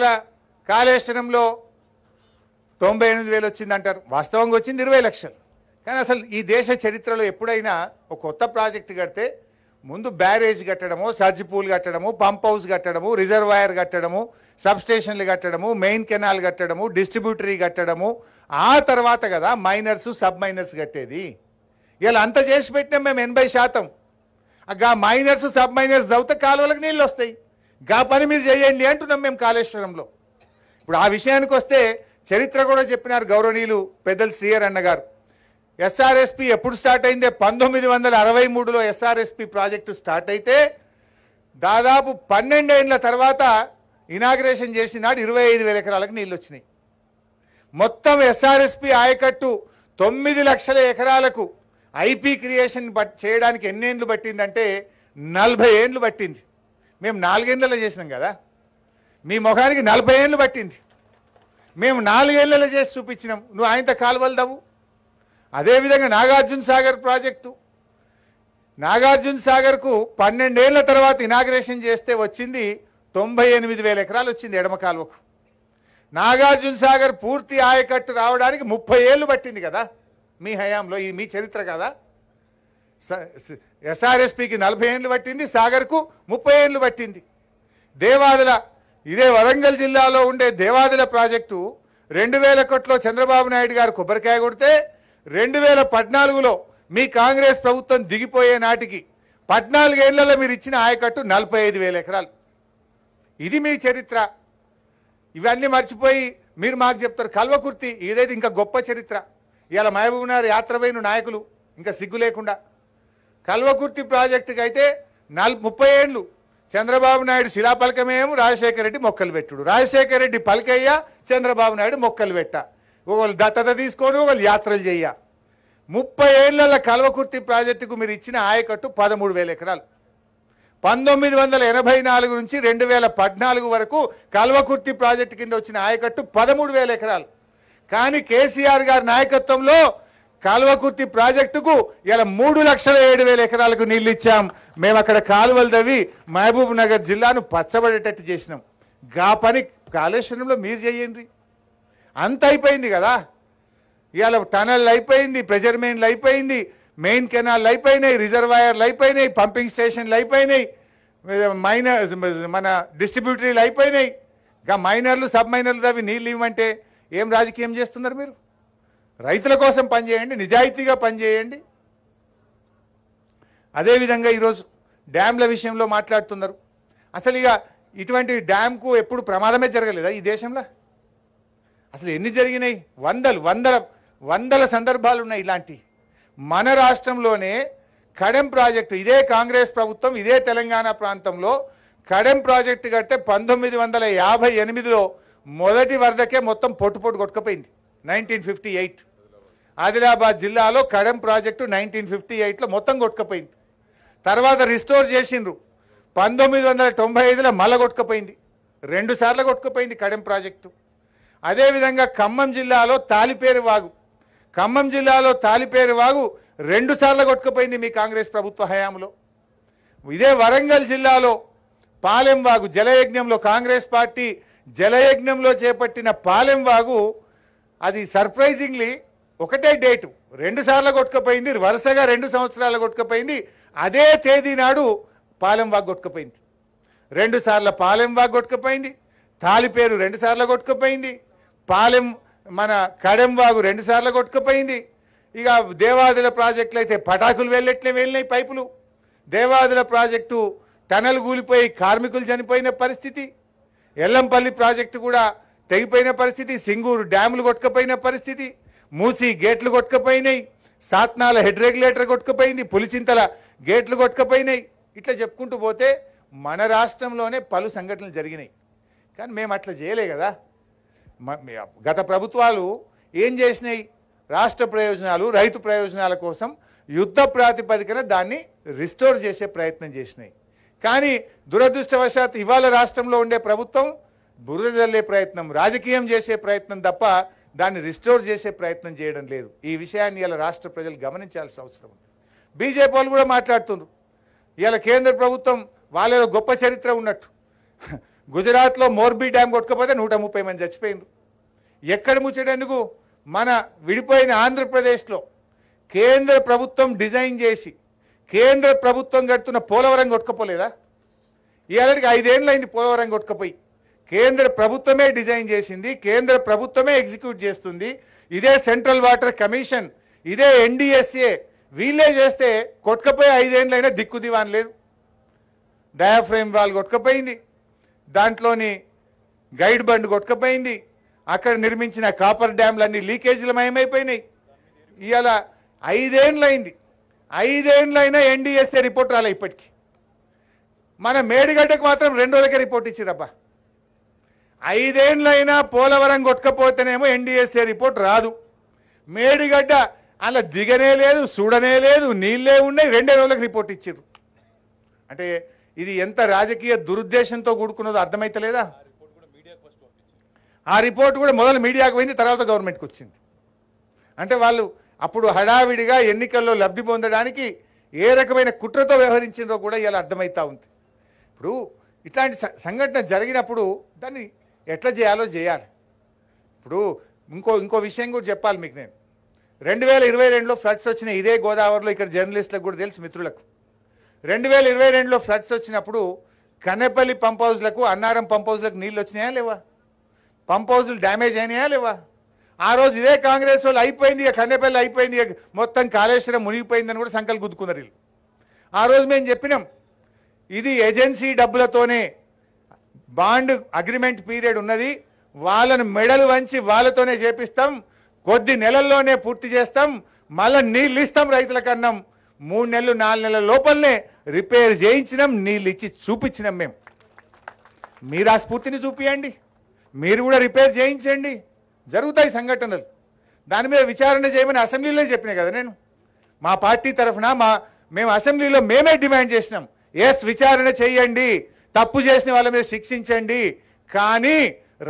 వేల కాళేశ్వరంలో తొంభై ఎనిమిది వేలు వచ్చిందంటారు వాస్తవంగా వచ్చింది ఇరవై లక్షలు కానీ అసలు ఈ దేశ చరిత్రలో ఎప్పుడైనా ఒక కొత్త ప్రాజెక్టు కడితే ముందు బ్యారేజ్ కట్టడము పూల్ కట్టడము పంప్ హౌస్ కట్టడము రిజర్వాయర్ కట్టడము సబ్స్టేషన్లు కట్టడము మెయిన్ కెనాల్ కట్టడము డిస్ట్రిబ్యూటరీ కట్టడము ఆ తర్వాత కదా మైనర్స్ సబ్ మైనర్స్ కట్టేది ఇలా అంత చేసి పెట్టినాం మేము ఎనభై శాతం మైనర్స్ సబ్ మైనర్స్ దౌత కాలువలకు నీళ్ళు వస్తాయి గా పని మీరు చేయండి అంటున్నాం మేము కాళేశ్వరంలో ఇప్పుడు ఆ విషయానికి వస్తే చరిత్ర కూడా చెప్పినారు గౌరవనీయులు పెద్దలు సిఆర్ అన్నగారు ఎస్ఆర్ఎస్పి ఎప్పుడు స్టార్ట్ అయిందే పంతొమ్మిది వందల అరవై మూడులో ఎస్ఆర్ఎస్పి ప్రాజెక్టు స్టార్ట్ అయితే దాదాపు పన్నెండేండ్ల తర్వాత ఇనాగ్రేషన్ నాడు ఇరవై ఐదు వేల ఎకరాలకు నీళ్ళు వచ్చినాయి మొత్తం ఎస్ఆర్ఎస్పి ఆయకట్టు తొమ్మిది లక్షల ఎకరాలకు ఐపీ క్రియేషన్ చేయడానికి ఎన్నేండ్లు పట్టిందంటే నలభై ఏండ్లు పట్టింది మేము నాలుగేళ్లలో చేసినాం కదా మీ ముఖానికి నలభై ఏళ్ళు పట్టింది మేము నాలుగేళ్లలో చేసి చూపించినాం నువ్వు ఆయనతో కాలువలదవు అదేవిధంగా నాగార్జున సాగర్ ప్రాజెక్టు నాగార్జున సాగర్కు పన్నెండేళ్ల తర్వాత ఇనాగ్రేషన్ చేస్తే వచ్చింది తొంభై ఎనిమిది వేల ఎకరాలు వచ్చింది ఎడమ కాలువకు నాగార్జున సాగర్ పూర్తి ఆయకట్టు రావడానికి ముప్పై ఏళ్ళు పట్టింది కదా మీ హయాంలో ఇది మీ చరిత్ర కదా ఎస్ఆర్ఎస్పికి నలభై ఏళ్ళు పట్టింది సాగర్కు ముప్పై ఏళ్ళు పట్టింది దేవాదుల ఇదే వరంగల్ జిల్లాలో ఉండే దేవాదుల ప్రాజెక్టు రెండు వేల కోట్లో చంద్రబాబు నాయుడు గారు కొబ్బరికాయ కొడితే రెండు వేల పద్నాలుగులో మీ కాంగ్రెస్ ప్రభుత్వం దిగిపోయే నాటికి పద్నాలుగేళ్లలో మీరు ఇచ్చిన ఆయకట్టు నలభై ఐదు వేల ఎకరాలు ఇది మీ చరిత్ర ఇవన్నీ మర్చిపోయి మీరు మాకు చెప్తారు కల్వకుర్తి ఇదైతే ఇంకా గొప్ప చరిత్ర ఇవాళ మహబూబ్నగర్ యాత్రమైన నాయకులు ఇంకా సిగ్గు లేకుండా కల్వకుర్తి ప్రాజెక్టుకి అయితే నల్ ముప్పై ఏళ్ళు చంద్రబాబు నాయుడు శిలాపలకమేమో రాజశేఖర రెడ్డి మొక్కలు పెట్టుడు రాజశేఖర రెడ్డి పలకయ్య చంద్రబాబు నాయుడు మొక్కలు పెట్ట ఒకళ్ళు దత్తత తీసుకొని ఒకళ్ళు యాత్రలు చెయ్య ముప్పై ఏళ్ళ కల్వకుర్తి ప్రాజెక్టుకు మీరు ఇచ్చిన ఆయకట్టు పదమూడు వేల ఎకరాలు పంతొమ్మిది వందల ఎనభై నాలుగు నుంచి రెండు వేల పద్నాలుగు వరకు కల్వకుర్తి ప్రాజెక్టు కింద వచ్చిన ఆయకట్టు పదమూడు వేల ఎకరాలు కానీ కేసీఆర్ గారి నాయకత్వంలో కాలువకుర్తి ప్రాజెక్టుకు ఇలా మూడు లక్షల ఏడు వేల ఎకరాలకు నీళ్ళు ఇచ్చాం మేము అక్కడ కాలువలు తవ్వి మహబూబ్ నగర్ జిల్లాను పచ్చబడేటట్టు చేసినాం గా పని కాళేశ్వరంలో మీరు చేయండి అంత అయిపోయింది కదా ఇవాళ టనల్ అయిపోయింది ప్రెజర్ మెయిన్లు అయిపోయింది మెయిన్ కెనాల్ అయిపోయినాయి రిజర్వాయర్లు అయిపోయినాయి పంపింగ్ స్టేషన్లు అయిపోయినాయి మైనర్ మన డిస్ట్రిబ్యూటరీలు అయిపోయినాయి ఇంకా మైనర్లు సబ్ మైనర్లు తవ్వి నీళ్ళు ఇవ్వమంటే ఏం రాజకీయం చేస్తున్నారు మీరు రైతుల కోసం పనిచేయండి నిజాయితీగా పనిచేయండి అదేవిధంగా ఈరోజు డ్యాంల విషయంలో మాట్లాడుతున్నారు అసలు ఇక ఇటువంటి డ్యాంకు ఎప్పుడు ప్రమాదమే జరగలేదా ఈ దేశంలో అసలు ఎన్ని జరిగినాయి వందలు వందల వందల సందర్భాలు ఉన్నాయి ఇలాంటి మన రాష్ట్రంలోనే కడెం ప్రాజెక్టు ఇదే కాంగ్రెస్ ప్రభుత్వం ఇదే తెలంగాణ ప్రాంతంలో కడెం ప్రాజెక్టు కడితే పంతొమ్మిది వందల యాభై ఎనిమిదిలో మొదటి వరదకే మొత్తం పొట్టు పొట్టు కొట్టుకుపోయింది నైన్టీన్ ఫిఫ్టీ ఎయిట్ ఆదిలాబాద్ జిల్లాలో కడెం ప్రాజెక్టు నైన్టీన్ ఫిఫ్టీ ఎయిట్లో మొత్తం కొట్టుకపోయింది తర్వాత రిస్టోర్ చేసిండ్రు పంతొమ్మిది వందల తొంభై ఐదులో మళ్ళ కొట్టుకపోయింది రెండుసార్లు కొట్టుకుపోయింది కడెం ప్రాజెక్టు అదేవిధంగా ఖమ్మం జిల్లాలో తాలిపేరు వాగు ఖమ్మం జిల్లాలో తాలిపేరు వాగు రెండు కొట్టుకుపోయింది మీ కాంగ్రెస్ ప్రభుత్వ హయాంలో ఇదే వరంగల్ జిల్లాలో పాలెం వాగు జలయజ్ఞంలో కాంగ్రెస్ పార్టీ జలయజ్ఞంలో చేపట్టిన పాలెం వాగు అది సర్ప్రైజింగ్లీ ఒకటే డేటు రెండుసార్లు కొట్టుకుపోయింది వరుసగా రెండు సంవత్సరాలు కొట్టుకుపోయింది అదే తేదీ నాడు పాలెం వాగ్ కొట్టుకుపోయింది రెండుసార్లు పాలెం వాగ్ కొట్టుకుపోయింది తాలిపేరు రెండుసార్లు కొట్టుకుపోయింది పాలెం మన కడెం వాగు రెండుసార్లు కొట్టుకుపోయింది ఇక దేవాదుల ప్రాజెక్టులు అయితే పటాకులు వెళ్ళట్లే వెళ్ళినాయి పైపులు దేవాదుల ప్రాజెక్టు టనల్ కూలిపోయి కార్మికులు చనిపోయిన పరిస్థితి ఎల్లంపల్లి ప్రాజెక్టు కూడా తెగిపోయిన పరిస్థితి సింగూరు డ్యాములు కొట్టుకుపోయిన పరిస్థితి మూసి గేట్లు కొట్టుకపోయినాయి సాత్నాల హెడ్ రెగ్యులేటర్ కొట్టుకుపోయింది పులిచింతల గేట్లు కొట్టుకుపోయినాయి ఇట్లా చెప్పుకుంటూ పోతే మన రాష్ట్రంలోనే పలు సంఘటనలు జరిగినాయి కానీ మేము అట్లా చేయలే కదా గత ప్రభుత్వాలు ఏం చేసినాయి రాష్ట్ర ప్రయోజనాలు రైతు ప్రయోజనాల కోసం యుద్ధ ప్రాతిపదికన దాన్ని రిస్టోర్ చేసే ప్రయత్నం చేసినాయి కానీ దురదృష్టవశాత్ ఇవాళ రాష్ట్రంలో ఉండే ప్రభుత్వం బురద జల్లే ప్రయత్నం రాజకీయం చేసే ప్రయత్నం తప్ప దాన్ని రిస్టోర్ చేసే ప్రయత్నం చేయడం లేదు ఈ విషయాన్ని ఇలా రాష్ట్ర ప్రజలు గమనించాల్సిన అవసరం ఉంది బీజేపీ వాళ్ళు కూడా మాట్లాడుతున్నారు ఇలా కేంద్ర ప్రభుత్వం వాళ్ళ గొప్ప చరిత్ర ఉన్నట్టు గుజరాత్లో మోర్బీ డ్యామ్ కొట్టుకపోతే నూట ముప్పై మంది చచ్చిపోయింది ఎక్కడ ముచ్చేటందుకు మన విడిపోయిన ఆంధ్రప్రదేశ్లో కేంద్ర ప్రభుత్వం డిజైన్ చేసి కేంద్ర ప్రభుత్వం కడుతున్న పోలవరం కొట్టుకపోలేదా ఇవాళకి ఐదేళ్ళు అయింది పోలవరం కొట్టుకపోయి కేంద్ర ప్రభుత్వమే డిజైన్ చేసింది కేంద్ర ప్రభుత్వమే ఎగ్జిక్యూట్ చేస్తుంది ఇదే సెంట్రల్ వాటర్ కమిషన్ ఇదే ఎన్డిఎస్ఏ వీళ్ళే చేస్తే కొట్టుకపోయి ఐదేళ్ళైనా దిక్కు దివాన్ లేదు డయాఫ్రేమ్ వాల్ కొట్టుకపోయింది దాంట్లోని గైడ్ బండ్ కొట్టుకపోయింది అక్కడ నిర్మించిన కాపర్ డ్యామ్లన్నీ లీకేజీలు మయమైపోయినాయి ఇవాళ ఐదేండ్లైంది ఐదేండ్లైనా ఎన్డీఎస్ఏ రిపోర్ట్ రాలే ఇప్పటికీ మన మేడిగడ్డకు మాత్రం రెండు రోజులకే రిపోర్ట్ ఇచ్చిరబ్బా ఐదేండ్లైనా పోలవరం కొట్టకపోతేనేమో ఎన్డీఎస్ఏ రిపోర్ట్ రాదు మేడిగడ్డ అలా దిగనే లేదు చూడనే లేదు నీళ్ళే ఉన్నాయి రెండే రోజులకు రిపోర్ట్ ఇచ్చారు అంటే ఇది ఎంత రాజకీయ దురుద్దేశంతో కూడుకున్నదో అర్థమైతలేదా ఆ రిపోర్ట్ కూడా మొదలు మీడియాకు పోయింది తర్వాత గవర్నమెంట్కి వచ్చింది అంటే వాళ్ళు అప్పుడు హడావిడిగా ఎన్నికల్లో లబ్ధి పొందడానికి ఏ రకమైన కుట్రతో వ్యవహరించిందో కూడా ఇలా అర్థమవుతూ ఉంది ఇప్పుడు ఇట్లాంటి సంఘటన జరిగినప్పుడు దాన్ని ఎట్లా చేయాలో చేయాలి ఇప్పుడు ఇంకో ఇంకో విషయం కూడా చెప్పాలి మీకు నేను రెండు వేల ఇరవై రెండులో ఫ్లడ్స్ వచ్చినాయి ఇదే గోదావరిలో ఇక్కడ జర్నలిస్టులకు కూడా తెలుసు మిత్రులకు రెండు వేల ఇరవై రెండులో ఫ్లడ్స్ వచ్చినప్పుడు కనెపల్లి పంప్ హౌజ్లకు అన్నారం పంప్ హౌజ్లకు నీళ్ళు వచ్చినాయా లేవా పంప్ హౌజులు డ్యామేజ్ అయినాయా లేవా ఆ రోజు ఇదే కాంగ్రెస్ వాళ్ళు అయిపోయింది ఇక కన్నెపల్లి అయిపోయింది ఇక మొత్తం కాళేశ్వరం మునిగిపోయిందని కూడా సంకల్ గుద్దుకున్నారు వీళ్ళు ఆ రోజు మేము చెప్పినాం ఇది ఏజెన్సీ డబ్బులతోనే బాండ్ అగ్రిమెంట్ పీరియడ్ ఉన్నది వాళ్ళను మెడలు వంచి వాళ్ళతోనే చేపిస్తాం కొద్ది నెలల్లోనే పూర్తి చేస్తాం మళ్ళీ నీళ్ళు ఇస్తాం రైతుల కన్నాం మూడు నెలలు నాలుగు నెలల లోపలనే రిపేర్ చేయించినాం నీళ్ళు ఇచ్చి చూపించినాం మేము మీరు ఆ స్ఫూర్తిని చూపియండి మీరు కూడా రిపేర్ చేయించండి జరుగుతాయి సంఘటనలు దాని మీద విచారణ చేయమని అసెంబ్లీలో చెప్పినా కదా నేను మా పార్టీ తరఫున మా మేము అసెంబ్లీలో మేమే డిమాండ్ చేసినాం ఎస్ విచారణ చేయండి తప్పు చేసిన వాళ్ళ మీద శిక్షించండి కానీ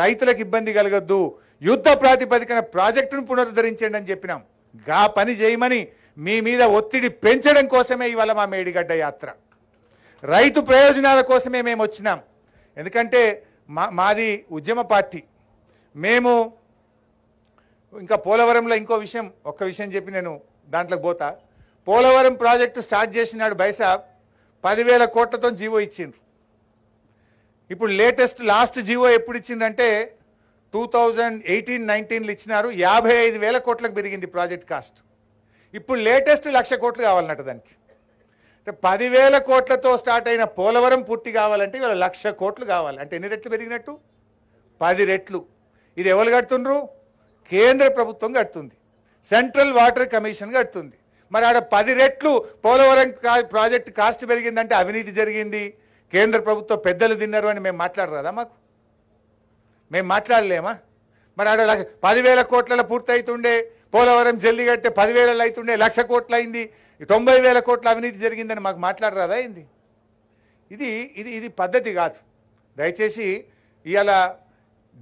రైతులకు ఇబ్బంది కలగద్దు యుద్ధ ప్రాతిపదికన ప్రాజెక్టును పునరుద్ధరించండి అని చెప్పినాం గా పని చేయమని మీ మీద ఒత్తిడి పెంచడం కోసమే ఇవాళ మా మేడిగడ్డ యాత్ర రైతు ప్రయోజనాల కోసమే మేము వచ్చినాం ఎందుకంటే మా మాది ఉద్యమ పార్టీ మేము ఇంకా పోలవరంలో ఇంకో విషయం ఒక్క విషయం చెప్పి నేను దాంట్లోకి పోతా పోలవరం ప్రాజెక్టు స్టార్ట్ చేసినాడు బైసా పదివేల కోట్లతో జీవో ఇచ్చిండ్రు ఇప్పుడు లేటెస్ట్ లాస్ట్ జీవో ఎప్పుడు ఇచ్చిందంటే టూ థౌజండ్ ఎయిటీన్ నైన్టీన్లు ఇచ్చినారు యాభై ఐదు వేల కోట్లకు పెరిగింది ప్రాజెక్ట్ కాస్ట్ ఇప్పుడు లేటెస్ట్ లక్ష కోట్లు కావాలన్నట్టు దానికి అంటే పదివేల కోట్లతో స్టార్ట్ అయిన పోలవరం పూర్తి కావాలంటే ఇవాళ లక్ష కోట్లు కావాలి అంటే ఎన్ని రెట్లు పెరిగినట్టు పది రెట్లు ఇది ఎవరు కడుతుండ్రు కేంద్ర ప్రభుత్వం కడుతుంది సెంట్రల్ వాటర్ కమిషన్ కడుతుంది మరి ఆడ పది రెట్లు పోలవరం ప్రాజెక్టు కాస్ట్ పెరిగిందంటే అవినీతి జరిగింది కేంద్ర ప్రభుత్వం పెద్దలు తిన్నారు అని మేము మాట్లాడరాదా మాకు మేము మాట్లాడలేమా మరి ఆడ పదివేల పూర్తి పూర్తయితుండే పోలవరం కట్టే పదివేలలో అవుతుండే లక్ష కోట్ల అయింది తొంభై వేల కోట్ల అవినీతి జరిగిందని మాకు మాట్లాడరాదా అయింది ఇది ఇది ఇది పద్ధతి కాదు దయచేసి ఇవాళ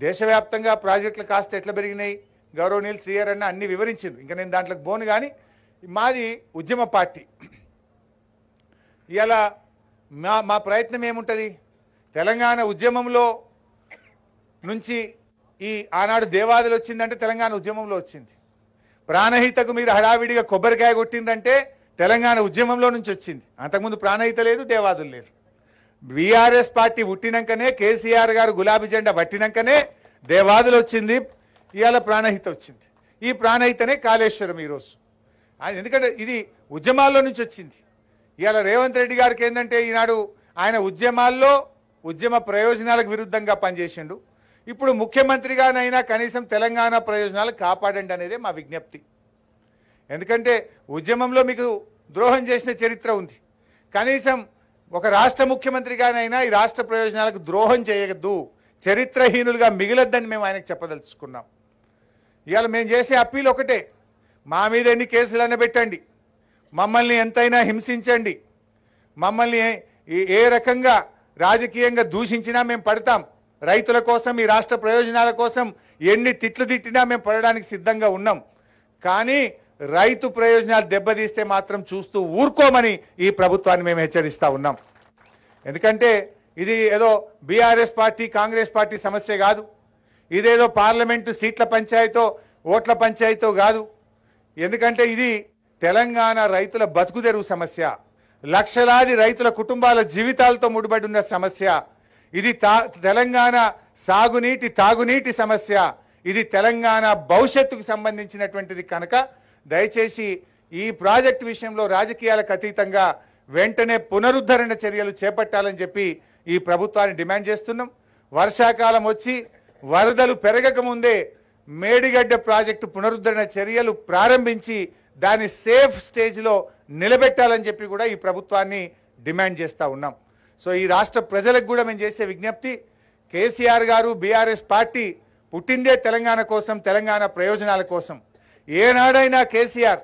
దేశవ్యాప్తంగా ప్రాజెక్టుల కాస్త ఎట్లా పెరిగినాయి గౌరవనీయులు సీఆర్ అన్న అన్ని వివరించింది ఇంకా నేను దాంట్లోకి పోను కానీ మాది ఉద్యమ పార్టీ ఇలా మా మా ప్రయత్నం ఏముంటుంది తెలంగాణ ఉద్యమంలో నుంచి ఈ ఆనాడు దేవాదులు వచ్చిందంటే తెలంగాణ ఉద్యమంలో వచ్చింది ప్రాణహితకు మీరు హడావిడిగా కొబ్బరికాయ కొట్టిందంటే తెలంగాణ ఉద్యమంలో నుంచి వచ్చింది అంతకుముందు ప్రాణహిత లేదు దేవాదులు లేదు బీఆర్ఎస్ పార్టీ పుట్టినాకనే కేసీఆర్ గారు గులాబీ జెండా పట్టినాకనే దేవాదులు వచ్చింది ఇవాళ ప్రాణహిత వచ్చింది ఈ ప్రాణహితనే కాళేశ్వరం ఈరోజు ఎందుకంటే ఇది ఉద్యమాల్లో నుంచి వచ్చింది ఇవాళ రేవంత్ రెడ్డి గారికి ఏంటంటే ఈనాడు ఆయన ఉద్యమాల్లో ఉద్యమ ప్రయోజనాలకు విరుద్ధంగా పనిచేసిండు ఇప్పుడు ముఖ్యమంత్రిగానైనా కనీసం తెలంగాణ ప్రయోజనాలు కాపాడండి అనేదే మా విజ్ఞప్తి ఎందుకంటే ఉద్యమంలో మీకు ద్రోహం చేసిన చరిత్ర ఉంది కనీసం ఒక రాష్ట్ర ముఖ్యమంత్రిగానైనా ఈ రాష్ట్ర ప్రయోజనాలకు ద్రోహం చేయొద్దు చరిత్రహీనులుగా మిగిలొద్దని మేము ఆయనకు చెప్పదలుచుకున్నాం ఇవాళ మేము చేసే అప్పీల్ ఒకటే మా మీద ఎన్ని కేసులు పెట్టండి మమ్మల్ని ఎంతైనా హింసించండి మమ్మల్ని ఏ రకంగా రాజకీయంగా దూషించినా మేము పడతాం రైతుల కోసం ఈ రాష్ట్ర ప్రయోజనాల కోసం ఎన్ని తిట్లు తిట్టినా మేము పడడానికి సిద్ధంగా ఉన్నాం కానీ రైతు ప్రయోజనాలు దెబ్బతీస్తే మాత్రం చూస్తూ ఊరుకోమని ఈ ప్రభుత్వాన్ని మేము హెచ్చరిస్తూ ఉన్నాం ఎందుకంటే ఇది ఏదో బీఆర్ఎస్ పార్టీ కాంగ్రెస్ పార్టీ సమస్య కాదు ఇదేదో పార్లమెంటు సీట్ల పంచాయతో ఓట్ల పంచాయతో కాదు ఎందుకంటే ఇది తెలంగాణ రైతుల బతుకుదెరువు సమస్య లక్షలాది రైతుల కుటుంబాల జీవితాలతో ముడిపడి ఉన్న సమస్య ఇది తెలంగాణ సాగునీటి తాగునీటి సమస్య ఇది తెలంగాణ భవిష్యత్తుకు సంబంధించినటువంటిది కనుక దయచేసి ఈ ప్రాజెక్టు విషయంలో రాజకీయాలకు అతీతంగా వెంటనే పునరుద్ధరణ చర్యలు చేపట్టాలని చెప్పి ఈ ప్రభుత్వాన్ని డిమాండ్ చేస్తున్నాం వర్షాకాలం వచ్చి వరదలు పెరగకముందే మేడిగడ్డ ప్రాజెక్టు పునరుద్ధరణ చర్యలు ప్రారంభించి దాన్ని సేఫ్ స్టేజ్లో నిలబెట్టాలని చెప్పి కూడా ఈ ప్రభుత్వాన్ని డిమాండ్ చేస్తూ ఉన్నాం సో ఈ రాష్ట్ర ప్రజలకు కూడా మేము చేసే విజ్ఞప్తి కేసీఆర్ గారు బీఆర్ఎస్ పార్టీ పుట్టిందే తెలంగాణ కోసం తెలంగాణ ప్రయోజనాల కోసం ఏనాడైనా కేసీఆర్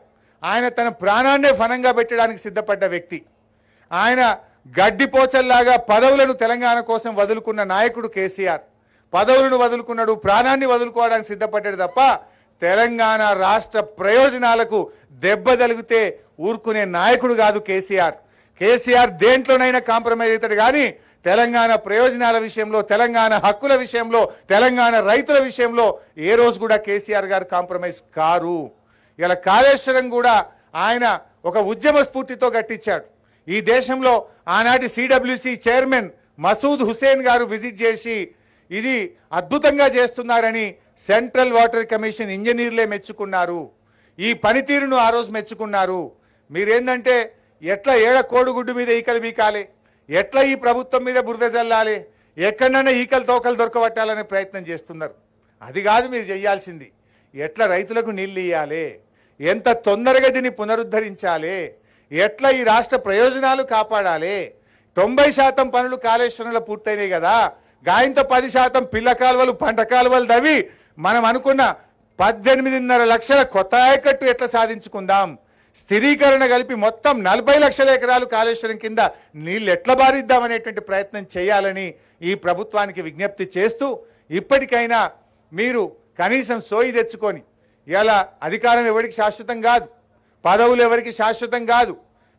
ఆయన తన ప్రాణాన్నే ఫనంగా పెట్టడానికి సిద్ధపడ్డ వ్యక్తి ఆయన గడ్డిపోచల్లాగా పదవులను తెలంగాణ కోసం వదులుకున్న నాయకుడు కేసీఆర్ పదవులను వదులుకున్నాడు ప్రాణాన్ని వదులుకోవడానికి సిద్ధపడ్డాడు తప్ప తెలంగాణ రాష్ట్ర ప్రయోజనాలకు దెబ్బ తలిగితే ఊరుకునే నాయకుడు కాదు కేసీఆర్ కేసీఆర్ దేంట్లోనైనా కాంప్రమైజ్ అవుతాడు కానీ తెలంగాణ ప్రయోజనాల విషయంలో తెలంగాణ హక్కుల విషయంలో తెలంగాణ రైతుల విషయంలో ఏ రోజు కూడా కేసీఆర్ గారు కాంప్రమైజ్ కారు ఇలా కాళేశ్వరం కూడా ఆయన ఒక ఉద్యమ స్ఫూర్తితో కట్టించాడు ఈ దేశంలో ఆనాటి సిడబ్ల్యూసి చైర్మన్ మసూద్ హుసేన్ గారు విజిట్ చేసి ఇది అద్భుతంగా చేస్తున్నారని సెంట్రల్ వాటర్ కమిషన్ ఇంజనీర్లే మెచ్చుకున్నారు ఈ పనితీరును ఆ రోజు మెచ్చుకున్నారు మీరేందంటే ఎట్లా ఏడ కోడిగుడ్డు మీద ఈకలు బీకాలి ఎట్లా ఈ ప్రభుత్వం మీద బురద జల్లాలి ఎక్కడైనా ఈకలు తోకలు దొరకబట్టాలనే ప్రయత్నం చేస్తున్నారు అది కాదు మీరు చేయాల్సింది ఎట్లా రైతులకు నీళ్ళు ఇవ్వాలి ఎంత తొందరగా దీన్ని పునరుద్ధరించాలి ఎట్లా ఈ రాష్ట్ర ప్రయోజనాలు కాపాడాలి తొంభై శాతం పనులు కాళేశ్వరంలో పూర్తయినాయి కదా గాయంతో పది శాతం పిల్ల కాలువలు పంట కాలువలు తవి మనం అనుకున్న పద్దెనిమిదిన్నర లక్షల కొత్త ఆయకట్టు ఎట్లా సాధించుకుందాం స్థిరీకరణ కలిపి మొత్తం నలభై లక్షల ఎకరాలు కాళేశ్వరం కింద నీళ్ళు ఎట్లా బారిద్దాం అనేటువంటి ప్రయత్నం చేయాలని ఈ ప్రభుత్వానికి విజ్ఞప్తి చేస్తూ ఇప్పటికైనా మీరు కనీసం సోయి తెచ్చుకొని ఇలా అధికారం ఎవరికి శాశ్వతం కాదు పదవులు ఎవరికి శాశ్వతం కాదు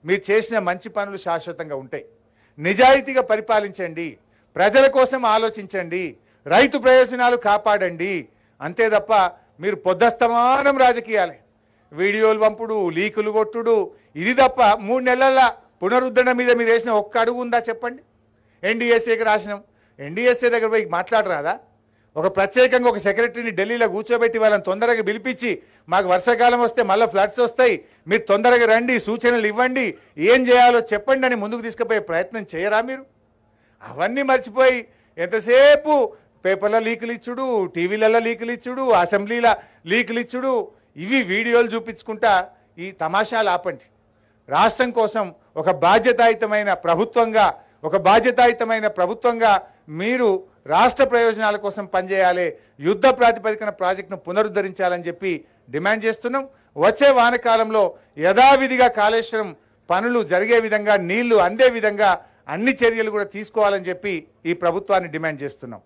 మీరు చేసిన మంచి పనులు శాశ్వతంగా ఉంటాయి నిజాయితీగా పరిపాలించండి ప్రజల కోసం ఆలోచించండి రైతు ప్రయోజనాలు కాపాడండి అంతే తప్ప మీరు పొద్దస్తమానం రాజకీయాలే వీడియోలు పంపుడు లీకులు కొట్టుడు ఇది తప్ప మూడు నెలల పునరుద్ధరణ మీద మీరు వేసిన ఒక్క అడుగు ఉందా చెప్పండి ఎన్డీఎస్ఏకి రాసినాం ఎన్డీఎస్ఏ దగ్గర పోయి మాట్లాడరాదా ఒక ప్రత్యేకంగా ఒక సెక్రటరీని ఢిల్లీలో కూర్చోబెట్టి వాళ్ళని తొందరగా పిలిపించి మాకు వర్షాకాలం వస్తే మళ్ళీ ఫ్లడ్స్ వస్తాయి మీరు తొందరగా రండి సూచనలు ఇవ్వండి ఏం చేయాలో చెప్పండి అని ముందుకు తీసుకుపోయే ప్రయత్నం చేయరా మీరు అవన్నీ మర్చిపోయి ఎంతసేపు పేపర్ల లీకులు ఇచ్చుడు టీవీలలో లీకులు ఇచ్చుడు అసెంబ్లీల లీకులు ఇచ్చుడు ఇవి వీడియోలు చూపించుకుంటా ఈ తమాషాలు ఆపండి రాష్ట్రం కోసం ఒక బాధ్యతాయుతమైన ప్రభుత్వంగా ఒక బాధ్యతాయుతమైన ప్రభుత్వంగా మీరు రాష్ట్ర ప్రయోజనాల కోసం పనిచేయాలి యుద్ధ ప్రాతిపదికన ప్రాజెక్టును పునరుద్ధరించాలని చెప్పి డిమాండ్ చేస్తున్నాం వచ్చే వానకాలంలో యథావిధిగా కాళేశ్వరం పనులు జరిగే విధంగా నీళ్లు అందే విధంగా అన్ని చర్యలు కూడా తీసుకోవాలని చెప్పి ఈ ప్రభుత్వాన్ని డిమాండ్ చేస్తున్నాం